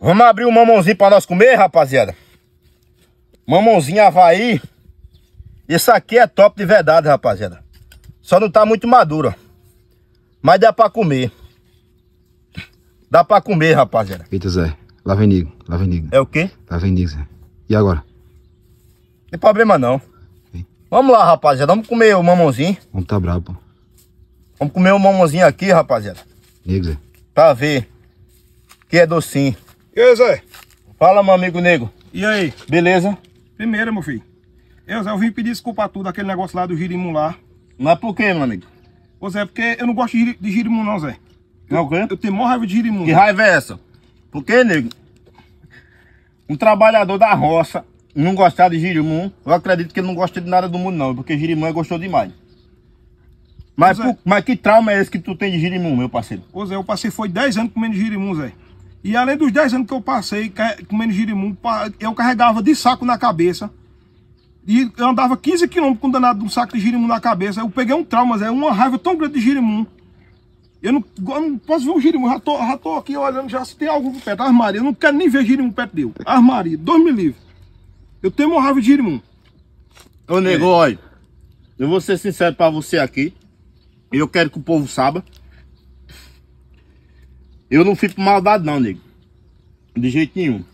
Vamos abrir o um mamãozinho pra nós comer, rapaziada. Mamãozinho Havaí. Isso aqui é top de verdade, rapaziada. Só não tá muito maduro, Mas dá pra comer. Dá pra comer, rapaziada. Eita, Zé. Lá vem Nigo. Lá vem Nigo. É o quê? Lá vem Nigo, Zé. E agora? Não tem problema, não. Sim. Vamos lá, rapaziada. Vamos comer o mamãozinho. Vamos tá brabo, Vamos comer o mamãozinho aqui, rapaziada. Nigo, Zé. Pra ver que é docinho. E aí, Zé? Fala, meu amigo nego. E aí? Beleza? Primeiro, meu filho. Eu, Zé, eu vim pedir desculpa a tudo, aquele negócio lá do girimum lá. Mas por quê, meu amigo? Ô, Zé, porque eu não gosto de, girimum não, Zé. Não é o quê? Eu tenho maior raiva de girimum. Que né? raiva é essa? Por quê, nego? Um trabalhador da roça não gostar de girimum, eu acredito que ele não gosta de nada do mundo não, porque girimum é gostoso demais. Mas, por, mas que trauma é esse que tu tem de girimum, meu parceiro? Ô Zé, eu passei foi 10 anos comendo girimum, Zé. E além dos 10 anos que eu passei comendo girimundo, eu carregava de saco na cabeça. E eu andava 15 quilômetros com danado de um saco de girimum na cabeça. Eu peguei um trauma, é uma raiva tão grande de girimum. Eu não, eu não posso ver um girimum, já tô, já tô aqui olhando já se tem algo perto. Armaria, eu não quero nem ver girimum perto dele. Armaria, dois me livre. Eu tenho uma raiva de girimum. Ô, nego, é. olha, eu vou ser sincero pra você aqui. Eu quero que o povo saiba. Eu não fico por maldade não, nego. De jeito nenhum.